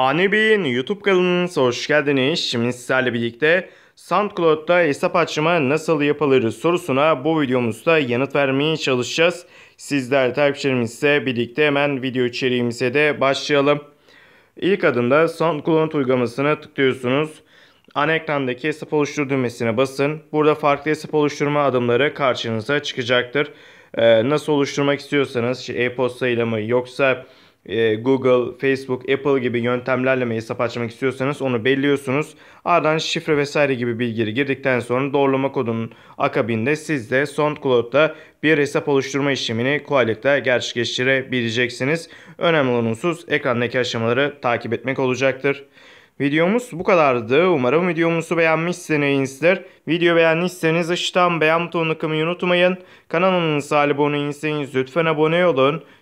Ani Bey'in YouTube kanalınıza hoş geldiniz. Şimdi sizlerle birlikte SoundCloud'da hesap açma nasıl yapılır sorusuna bu videomuzda yanıt vermeye çalışacağız. Sizler takipçilerimizle birlikte hemen video içeriğimize de başlayalım. İlk adımda SoundCloud uygulamasına tıklıyorsunuz. Ana ekrandaki hesap oluştur düğmesine basın. Burada farklı hesap oluşturma adımları karşınıza çıkacaktır. Ee, nasıl oluşturmak istiyorsanız e-posta ile mi yoksa ee, Google, Facebook, Apple gibi yöntemlerle hesap açmak istiyorsanız onu belliyorsunuz. Ardından şifre vesaire gibi bilgileri girdikten sonra doğrulama kodunun akabinde siz de SoundCloud'da bir hesap oluşturma işlemini Koalit'te gerçekleştirebileceksiniz. Önemli olan husus ekrandaki aşamaları takip etmek olacaktır. Videomuz bu kadardı. Umarım videomuzu beğenmişsinizdir. Video beğendiyseniz aşağıdan beğen butonuna kımayı unutmayın. Kanalımızı abone değilseniz lütfen abone olun.